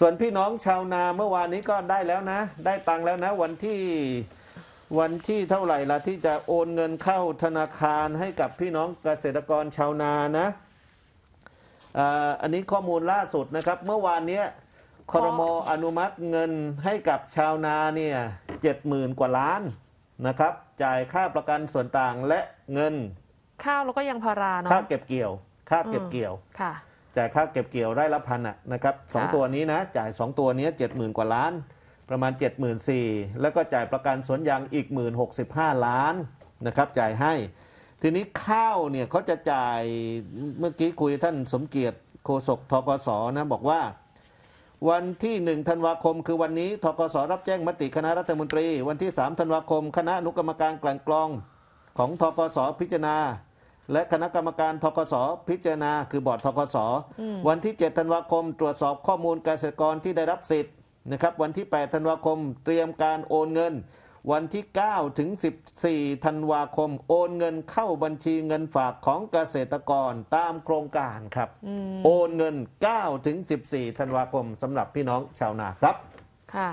ส่วนพี่น้องชาวนาเมื่อวานนี้ก็ได้แล้วนะ ได้ตังแล้วนะ วันที่วันที่เท่าไหร่ละที่จะโอนเงินเข้าธนาคารให้กับพี่น้องเกษตรกรชาวนานะอันนี้ข้อมูลล่าสุดนะครับ เมื่อวานนี้คอรมออนุมัติเงินให้กับชาวนาเนี่ยเจ็ดหมื่นกว่าล้านนะครับจ่ายค่าประกันส่วนต่างและเงิน ข้าวแล้วก็ยังพาราเนาะค่าเก็บเกี่ยว ค่าเก็บเกี่ยวค่ะจ่ายค่าเก็บเกี่ยวไร่ละพันอ่ะนะครับสองตัวนี้นะ จ่าย 2 ตัวนี้เจ็ดหมื่นกว่าล้าน ประมาณ7นสี่แล้วก็จ่ายประกันสวนยางอีกหหมื่นกสิบห้าล้าน นะครับ จ่ายให้ ทีนี้ข้าวเนี่ยเขาจะจ่ายเมื่อกี้คุยท่านสมเกียรติโฆษกทกศนะ บอกว่า วันที่ 1ธันวาคม คือวันนี้ ทกศรับแจ้งมติคณะรัฐมนตรี วันที่ 3 ธันวาคมคณะนุกรรมการกลั่นกรอง ของทกศพิจารณาและคณะกรรมการทกศพิจารณาคือบอร์ดทกศวันที่7ธันวาคม ตรวจสอบข้อมูลเกษตรกรที่ได้รับสิทธิ์นะครับ วันที่8ธันวาคม เตรียมการโอนเงิน วันที่9ถึง14ธันวาคม โอนเงินเข้าบัญชีเงินฝากของเกษตรกรตามโครงการครับโอนเงิน9ถึง14ธันวาคมสำหรับพี่น้องชาวนาครับค่ะ